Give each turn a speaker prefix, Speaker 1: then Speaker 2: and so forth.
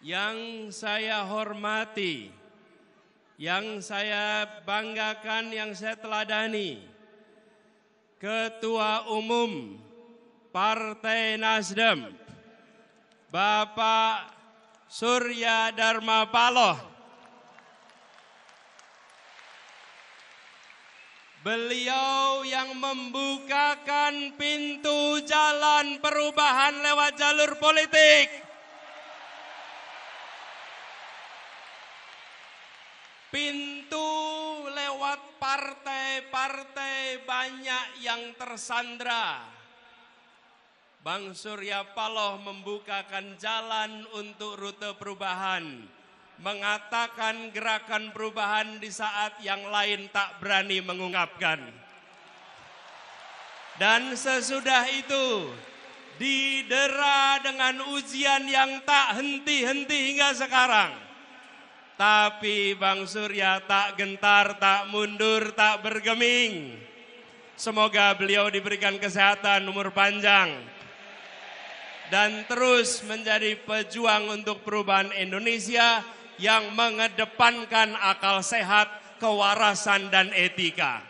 Speaker 1: yang saya hormati, yang saya banggakan, yang saya teladani, Ketua Umum Partai Nasdem, Bapak Surya Dharma Paloh.
Speaker 2: Beliau yang membukakan pintu jalan perubahan lewat jalur politik. Pintu
Speaker 1: lewat partai-partai banyak yang tersandra. Bang Surya Paloh membukakan jalan untuk rute perubahan. Mengatakan gerakan perubahan di saat yang lain tak berani mengungkapkan. Dan sesudah itu didera dengan ujian yang tak henti-henti hingga sekarang tapi Bang Surya tak gentar, tak mundur, tak bergeming. Semoga beliau diberikan kesehatan umur panjang dan terus menjadi pejuang untuk perubahan Indonesia yang mengedepankan akal sehat,
Speaker 2: kewarasan dan etika.